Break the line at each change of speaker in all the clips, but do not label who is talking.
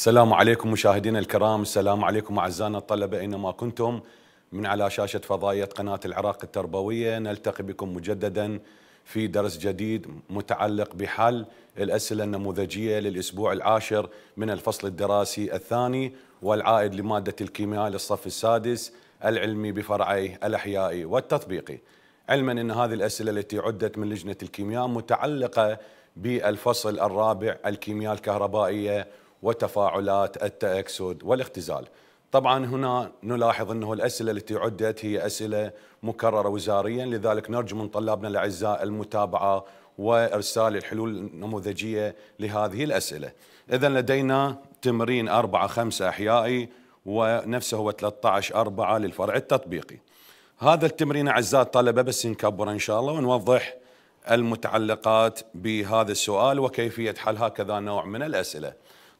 السلام عليكم مشاهدينا الكرام السلام عليكم أعزائنا الطلبة أينما كنتم من على شاشة فضائية قناة العراق التربوية نلتقي بكم مجددا في درس جديد متعلق بحل الأسئلة النموذجية للأسبوع العاشر من الفصل الدراسي الثاني والعائد لمادة الكيمياء للصف السادس العلمي بفرعيه الأحيائي والتطبيقي علما أن هذه الأسئلة التي عدت من لجنة الكيمياء متعلقة بالفصل الرابع الكيمياء الكهربائية وتفاعلات التأكسد والاختزال طبعا هنا نلاحظ أنه الأسئلة التي عدت هي أسئلة مكررة وزاريا لذلك نرجو من طلابنا الأعزاء المتابعة وإرسال الحلول النموذجية لهذه الأسئلة إذا لدينا تمرين 4 5 أحيائي ونفسه هو 13 4 للفرع التطبيقي هذا التمرين أعزاء الطلبة بس نكبر إن شاء الله ونوضح المتعلقات بهذا السؤال وكيفية حلها كذا نوع من الأسئلة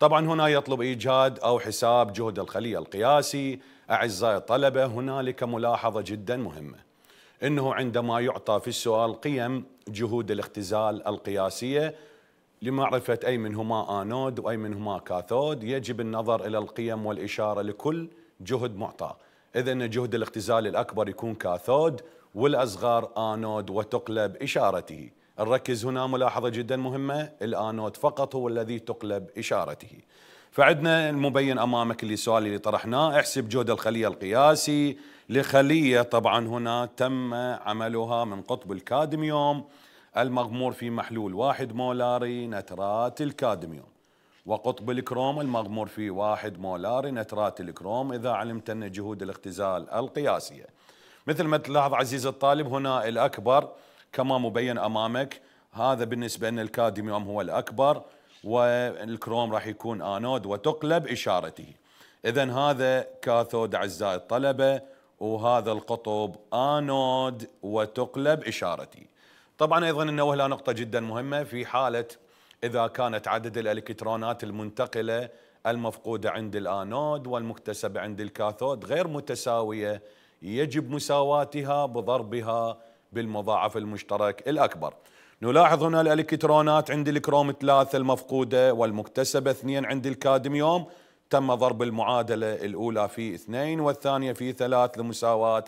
طبعا هنا يطلب إيجاد أو حساب جهد الخلية القياسي أعزائي الطلبة هنالك ملاحظة جدا مهمة أنه عندما يعطى في السؤال قيم جهود الاختزال القياسية لمعرفة أي منهما آنود وأي منهما كاثود يجب النظر إلى القيم والإشارة لكل جهد معطى إذا جهد الاختزال الأكبر يكون كاثود والأصغر آنود وتقلب إشارته نركز هنا ملاحظة جدا مهمة الآنود فقط هو الذي تقلب إشارته فعندنا المبين أمامك اللي سؤال اللي طرحناه احسب جهد الخلية القياسي لخلية طبعا هنا تم عملها من قطب الكادميوم المغمور في محلول واحد مولاري نترات الكادميوم وقطب الكروم المغمور في واحد مولار نترات الكروم إذا علمت أن جهود الاختزال القياسية مثل ما تلاحظ عزيز الطالب هنا الأكبر كما مبين امامك هذا بالنسبه ان الكادميوم هو الاكبر والكروم راح يكون انود وتقلب اشارته اذا هذا كاثود اعزائي الطلبه وهذا القطب انود وتقلب اشارتي طبعا ايضا انه الى نقطه جدا مهمه في حاله اذا كانت عدد الالكترونات المنتقله المفقوده عند الانود والمكتسبه عند الكاثود غير متساويه يجب مساواتها بضربها بالمضاعف المشترك الأكبر نلاحظ هنا الإلكترونات عند الكروم 3 المفقودة والمكتسبة 2 عند الكادميوم تم ضرب المعادلة الأولى في 2 والثانية في 3 لمساواة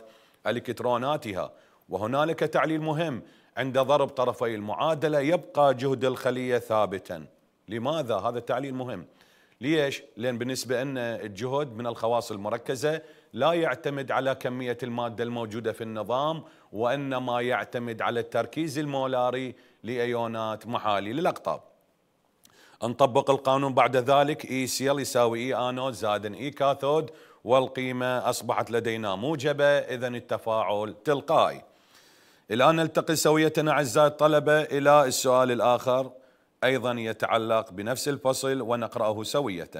الكتروناتها وهنالك تعليل مهم عند ضرب طرفي المعادلة يبقى جهد الخلية ثابتا لماذا هذا التعليل مهم ليش؟ لأن بالنسبة لنا الجهد من الخواص المركزة لا يعتمد على كمية المادة الموجودة في النظام وإنما يعتمد على التركيز المولاري لأيونات محالي للأقطاب نطبق القانون بعد ذلك اي سي يساوي اي انود زائد اي كاثود والقيمه اصبحت لدينا موجبه اذا التفاعل تلقائي. الان نلتقي سويتنا اعزائي الطلبه الى السؤال الاخر أيضا يتعلق بنفس الفصل ونقرأه سوية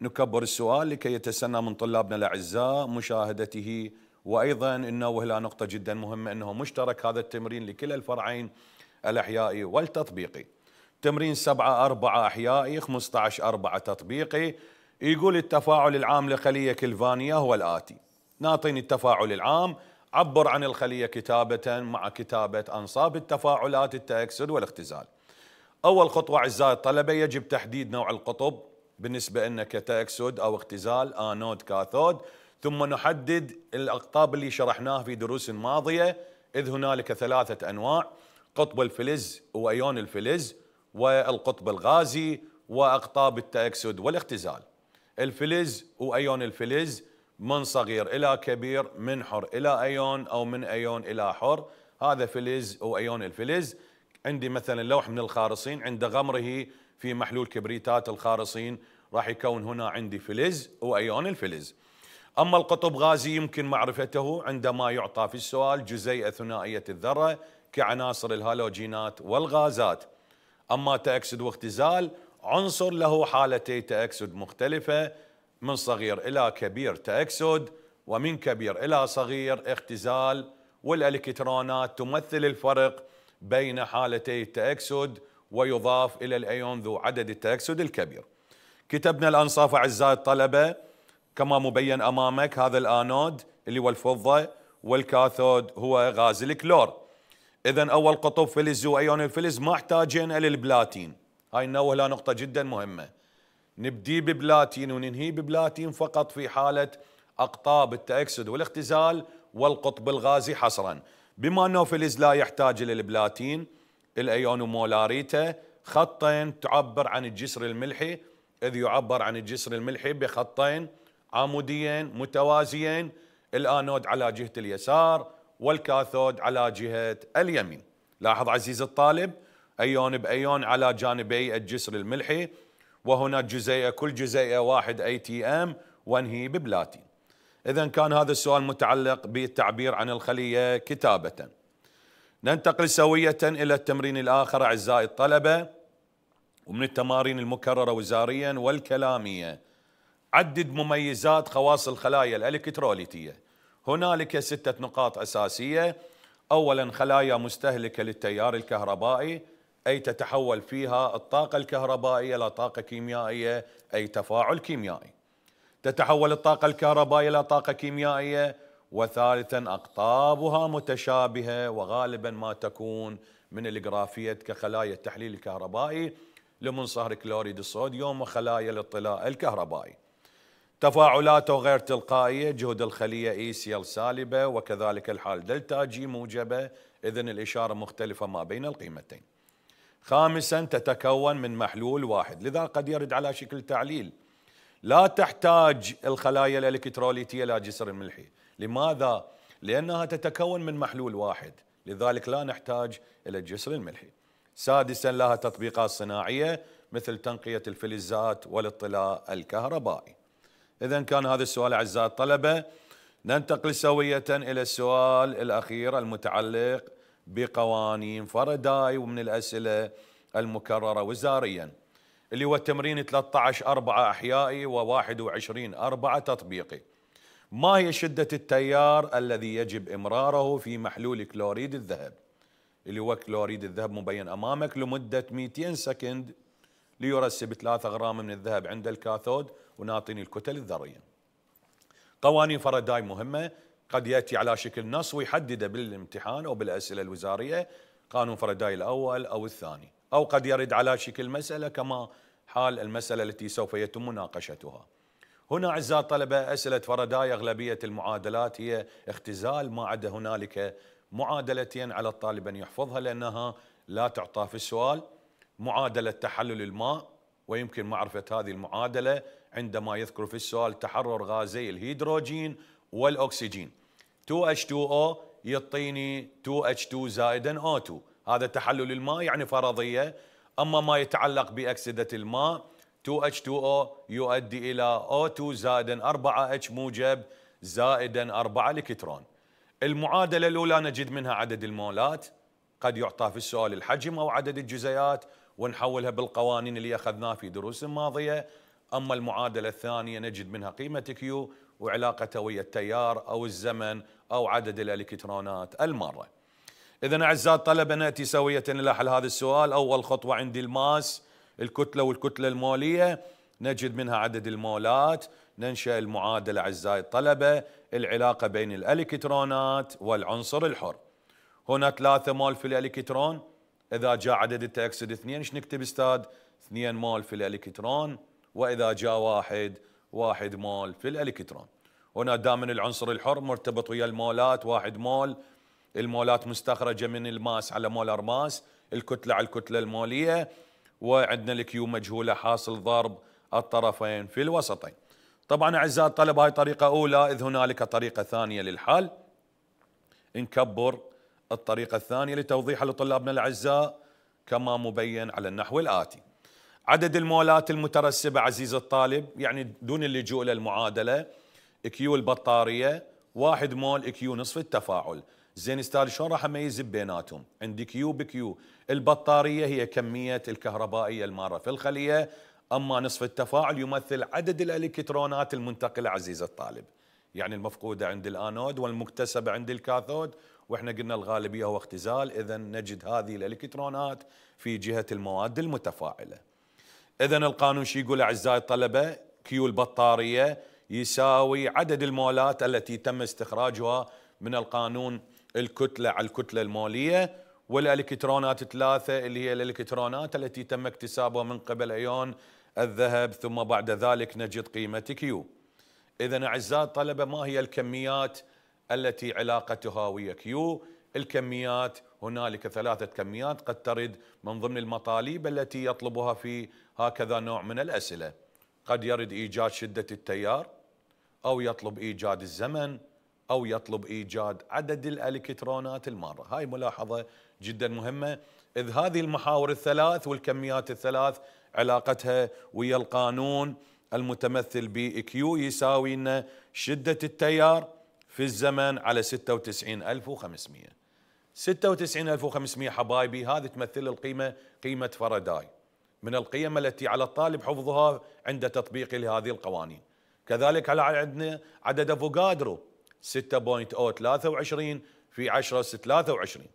نكبر السؤال لكي يتسنى من طلابنا الأعزاء مشاهدته وأيضا أنه إلى نقطة جدا مهمة أنه مشترك هذا التمرين لكلا الفرعين الأحيائي والتطبيقي تمرين 7 4 أحيائي 15 4 تطبيقي يقول التفاعل العام لخلية كلفانيا هو الآتي نعطيني التفاعل العام عبر عن الخلية كتابة مع كتابة أنصاب التفاعلات التأكسد والاختزال أول خطوة أعزائي الطلبة يجب تحديد نوع القطب بالنسبة لنا كتأكسد أو اختزال آنود كاثود ثم نحدد الأقطاب اللي شرحناه في دروس ماضية إذ هنالك ثلاثة أنواع قطب الفلز وأيون الفلز والقطب الغازي وأقطاب التأكسد والاختزال الفلز وأيون الفلز من صغير إلى كبير من حر إلى أيون أو من أيون إلى حر هذا فلز وأيون الفلز عندي مثلا لوح من الخارصين عند غمره في محلول كبريتات الخارصين راح يكون هنا عندي فلز وايون الفلز اما القطب غازي يمكن معرفته عندما يعطى في السؤال جزيئه ثنائيه الذره كعناصر الهالوجينات والغازات اما تاكسد واختزال عنصر له حالتي تاكسد مختلفه من صغير الى كبير تاكسد ومن كبير الى صغير اختزال والالكترونات تمثل الفرق بين حالتي التأكسد ويضاف إلى الأيون ذو عدد التأكسد الكبير كتبنا الأنصاف أعزائي الطلبة كما مبين أمامك هذا الآنود اللي هو الفضة والكاثود هو غاز الكلور إذا أول قطب فلز وأيون الفلز ما محتاجين للبلاتين هاي النوه لا نقطة جدا مهمة نبدي ببلاتين وننهي ببلاتين فقط في حالة أقطاب التأكسد والاختزال والقطب الغازي حصراً بما أنه فلز لا يحتاج إلى البلاتين الأيون ومولاريته خطين تعبر عن الجسر الملحي إذ يعبر عن الجسر الملحي بخطين عموديين متوازيين الآنود على جهة اليسار والكاثود على جهة اليمين لاحظ عزيز الطالب أيون بأيون على جانبي الجسر الملحي وهنا جزيئة كل جزيئة واحد أي تي أم وانهي ببلاتين إذا كان هذا السؤال متعلق بالتعبير عن الخلية كتابة ننتقل سوية إلى التمرين الآخر أعزائي الطلبة ومن التمارين المكررة وزاريا والكلامية عدد مميزات خواص الخلايا الإلكتروليتية هنالك ستة نقاط أساسية أولا خلايا مستهلكة للتيار الكهربائي أي تتحول فيها الطاقة الكهربائية إلى طاقة كيميائية أي تفاعل كيميائي تتحول الطاقة الكهربائية إلى طاقة كيميائية وثالثا أقطابها متشابهة وغالبا ما تكون من الجرافيت كخلايا التحليل الكهربائي لمنصهر كلوريد الصوديوم وخلايا الاطلاء الكهربائي تفاعلاته غير تلقائية جهد الخلية اي e سي سالبة وكذلك الحال دلتا جي موجبة إذن الإشارة مختلفة ما بين القيمتين خامسا تتكون من محلول واحد لذا قد يرد على شكل تعليل لا تحتاج الخلايا الالكتروليتيه الى جسر الملحي، لماذا؟ لانها تتكون من محلول واحد، لذلك لا نحتاج الى الجسر الملحي. سادسا لها تطبيقات صناعيه مثل تنقيه الفلزات والاطلاء الكهربائي. اذا كان هذا السؤال اعزائي الطلبه ننتقل سويه الى السؤال الاخير المتعلق بقوانين فرداي ومن الاسئله المكرره وزاريا. اللي هو التمرين 13 4 احيائي و21 4 تطبيقي ما هي شدة التيار الذي يجب إمراره في محلول كلوريد الذهب اللي هو كلوريد الذهب مبين أمامك لمدة 200 سكند ليرسب 3 غرام من الذهب عند الكاثود ونعطيني الكتل الذرية قوانين فرداي مهمة قد يأتي على شكل نص ويحدده بالامتحان أو بالأسئلة الوزارية قانون فرداي الأول أو الثاني أو قد يرد على شكل مسألة كما حال المسألة التي سوف يتم مناقشتها هنا أعزائي الطلبة أسئلة فرداي أغلبية المعادلات هي اختزال ما عدا هنالك معادلتين على الطالب أن يحفظها لأنها لا تعطى في السؤال معادلة تحلل الماء ويمكن معرفة هذه المعادلة عندما يذكر في السؤال تحرر غازي الهيدروجين والأكسجين 2H2O يعطيني 2H2 زائدا O2 هذا تحلل الماء يعني فرضية أما ما يتعلق بأكسدة الماء 2H2O يؤدي إلى O2 زائدا 4H موجب زائدا 4 الكترون المعادلة الأولى نجد منها عدد المولات قد يعطى في السؤال الحجم أو عدد الجزيئات ونحولها بالقوانين اللي أخذناها في دروس ماضية أما المعادلة الثانية نجد منها قيمة كيو وعلاقته ويا التيار أو الزمن أو عدد الإلكترونات المارة إذا أعزائي الطلبة نأتي سوية إلى حل هذا السؤال أول خطوة عندي الماس الكتلة والكتلة المولية نجد منها عدد المولات ننشأ المعادلة أعزائي الطلبة العلاقة بين الإلكترونات والعنصر الحر هنا ثلاثة مول في الإلكترون إذا جاء عدد التأكسد اثنين ايش نكتب استاذ اثنين مول في الإلكترون وإذا جاء واحد واحد مول في الإلكترون هنا دائما العنصر الحر مرتبط ويا المولات واحد مول المولات مستخرجه من الماس على مول ارماس الكتله على الكتله الموليه وعندنا الكيو مجهوله حاصل ضرب الطرفين في الوسطين طبعا اعزائي الطلبه هاي طريقه اولى اذ هنالك طريقه ثانيه للحل نكبر الطريقه الثانيه لتوضيحها لطلابنا الاعزاء كما مبين على النحو الاتي عدد المولات المترسبه عزيز الطالب يعني دون اللجوء الى المعادله كيو البطاريه واحد مول كيو نصف التفاعل زين استاذ شلون راح اميز بيناتهم عندي كيو بكيو البطاريه هي كميه الكهربائيه الماره في الخليه اما نصف التفاعل يمثل عدد الالكترونات المنتقله عزيز الطالب يعني المفقوده عند الانود والمكتسبه عند الكاثود واحنا قلنا الغالبيه هو اختزال اذا نجد هذه الالكترونات في جهه المواد المتفاعله اذا القانون شو يقول اعزائي الطلبه كيو البطاريه يساوي عدد المولات التي تم استخراجها من القانون الكتلة على الكتلة المالية والالكترونات الثلاثة اللي هي الالكترونات التي تم اكتسابها من قبل أيون الذهب ثم بعد ذلك نجد قيمة كيو إذا أعزائي الطلبة ما هي الكميات التي علاقتها ويا كيو الكميات هنالك ثلاثة كميات قد ترد من ضمن المطالب التي يطلبها في هكذا نوع من الأسئلة قد يرد إيجاد شدة التيار أو يطلب إيجاد الزمن أو يطلب إيجاد عدد الألكترونات المارة هاي ملاحظة جدا مهمة إذ هذه المحاور الثلاث والكميات الثلاث علاقتها ويا القانون المتمثل ب كيو يساوي لنا شدة التيار في الزمن على 96500 96500 حبايبي هذه تمثل القيمة قيمة فرداي من القيم التي على الطالب حفظها عند تطبيق لهذه القوانين كذلك على عندنا عدد افوكادرو 6.023 في 10 23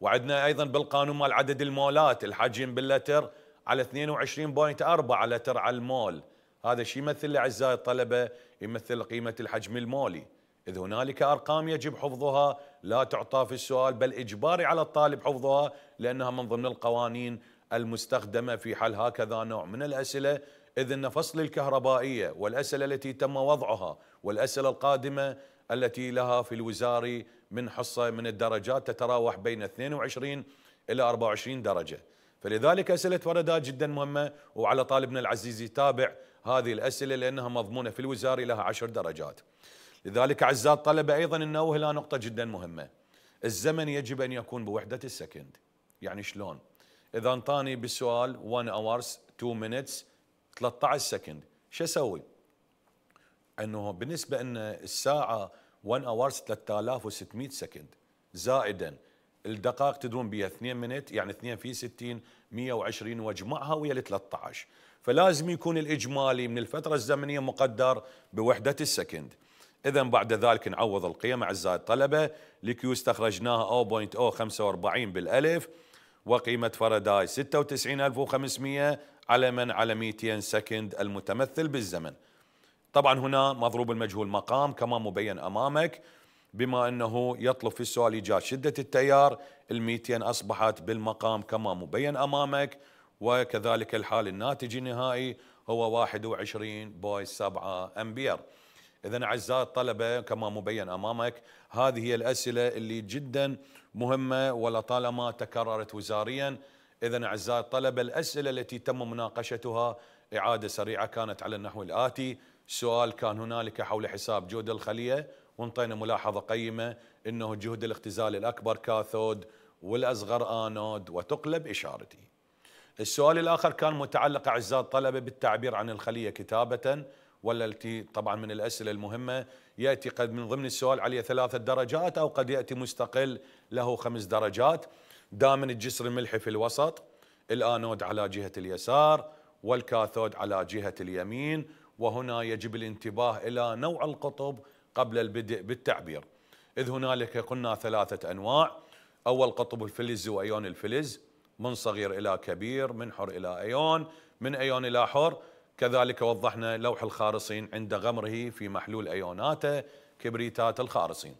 وعندنا ايضا بالقانون مال عدد المولات الحجم باللتر على 22.4 لتر على المول هذا شيء يمثل اعزائي الطلبه يمثل قيمه الحجم المولي إذ هنالك أرقام يجب حفظها لا تعطى في السؤال بل إجباري على الطالب حفظها لأنها من ضمن القوانين المستخدمة في حل هكذا نوع من الأسئلة إذ أن فصل الكهربائية والأسئلة التي تم وضعها والأسئلة القادمة التي لها في الوزاري من حصة من الدرجات تتراوح بين 22 إلى 24 درجة فلذلك أسئلة وردات جدا مهمة وعلى طالبنا العزيز يتابع هذه الأسئلة لأنها مضمونة في الوزاري لها عشر درجات لذلك عزات الطلبة أيضا أنه إلى نقطة جدا مهمة الزمن يجب أن يكون بوحدة السكند يعني شلون إذا انطاني بالسؤال 1 hours 2 minutes 13 سكند شو أسوي؟ انه بالنسبه ان الساعه 1 اورز 3600 سكند زائدا الدقائق تدرون بها 2 منت يعني 2 في 60 120 واجمعها ويا ال 13 فلازم يكون الاجمالي من الفتره الزمنيه مقدر بوحده السكند اذا بعد ذلك نعوض القيم اعزائي الطلبه لكيو استخرجناها 0.045 بالالف وقيمه فرداي 96500 على من على 200 سكند المتمثل بالزمن طبعا هنا مضروب المجهول مقام كما مبين أمامك بما أنه يطلب في السؤال إيجاد شدة التيار 200 أصبحت بالمقام كما مبين أمامك وكذلك الحال الناتج النهائي هو 21.7 أمبير إذا أعزائي الطلبة كما مبين أمامك هذه هي الأسئلة اللي جدا مهمة ولطالما تكررت وزاريا إذا أعزائي الطلبة الأسئلة التي تم مناقشتها إعادة سريعة كانت على النحو الآتي سؤال كان هنالك حول حساب جهد الخليه وانطينا ملاحظه قيمه انه جهد الاختزال الاكبر كاثود والاصغر انود وتقلب اشارتي. السؤال الاخر كان متعلق اعزاء الطلبه بالتعبير عن الخليه كتابه والتي طبعا من الاسئله المهمه ياتي قد من ضمن السؤال عليه ثلاثه درجات او قد ياتي مستقل له خمس درجات دائما الجسر الملحي في الوسط الانود على جهه اليسار والكاثود على جهه اليمين وهنا يجب الانتباه إلى نوع القطب قبل البدء بالتعبير إذ هنالك قلنا ثلاثة أنواع أول قطب الفلز وأيون الفلز من صغير إلى كبير من حر إلى أيون من أيون إلى حر كذلك وضحنا لوح الخارصين عند غمره في محلول أيوناته كبريتات الخارصين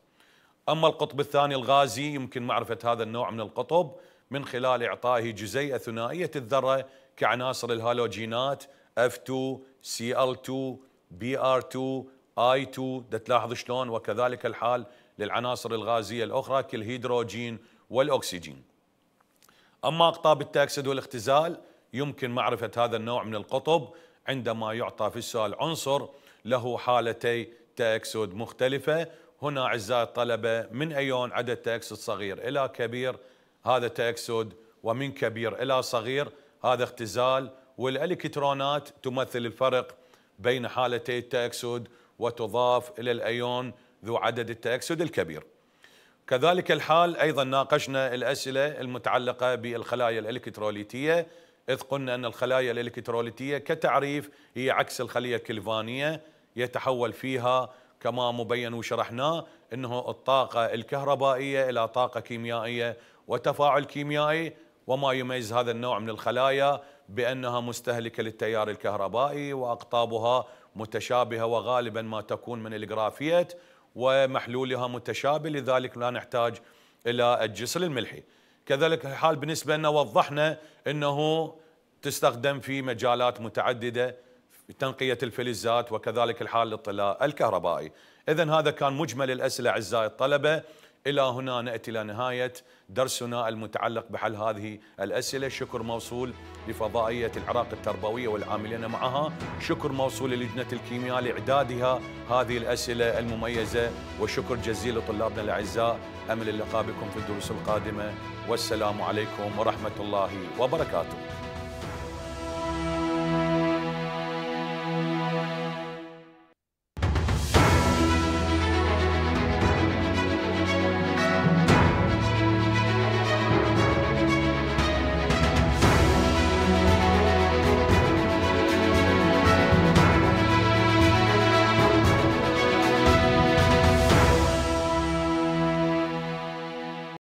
أما القطب الثاني الغازي يمكن معرفة هذا النوع من القطب من خلال إعطائه جزيئة ثنائية الذرة كعناصر الهالوجينات F2 CL2 BR2 I2 تلاحظ شلون وكذلك الحال للعناصر الغازية الأخرى كالهيدروجين والأكسجين أما أقطاب التأكسد والاختزال يمكن معرفة هذا النوع من القطب عندما يعطى في السؤال عنصر له حالتي تأكسد مختلفة هنا أعزائي الطلبة من أيون عدد تأكسد صغير إلى كبير هذا تأكسد ومن كبير إلى صغير هذا اختزال والالكترونات تمثل الفرق بين حالتي التأكسد وتضاف إلى الأيون ذو عدد التأكسد الكبير كذلك الحال أيضا ناقشنا الأسئلة المتعلقة بالخلايا الإلكتروليتية إذ قلنا أن الخلايا الإلكتروليتية كتعريف هي عكس الخلية الكلفانية يتحول فيها كما مبين وشرحناه أنه الطاقة الكهربائية إلى طاقة كيميائية وتفاعل كيميائي وما يميز هذا النوع من الخلايا بأنها مستهلكة للتيار الكهربائي وأقطابها متشابهة وغالبا ما تكون من الجرافيت ومحلولها متشابه لذلك لا نحتاج إلى الجسر الملحي كذلك الحال بالنسبة لنا وضحنا أنه تستخدم في مجالات متعددة تنقية الفلزات وكذلك الحال للطلاء الكهربائي إذا هذا كان مجمل الأسئلة أعزائي الطلبة إلى هنا نأتي إلى نهاية درسنا المتعلق بحل هذه الأسئلة شكر موصول لفضائية العراق التربوية والعاملين معها شكر موصول للجنة الكيمياء لإعدادها هذه الأسئلة المميزة وشكر جزيل لطلابنا الأعزاء أمل اللقاء بكم في الدروس القادمة والسلام عليكم ورحمة الله وبركاته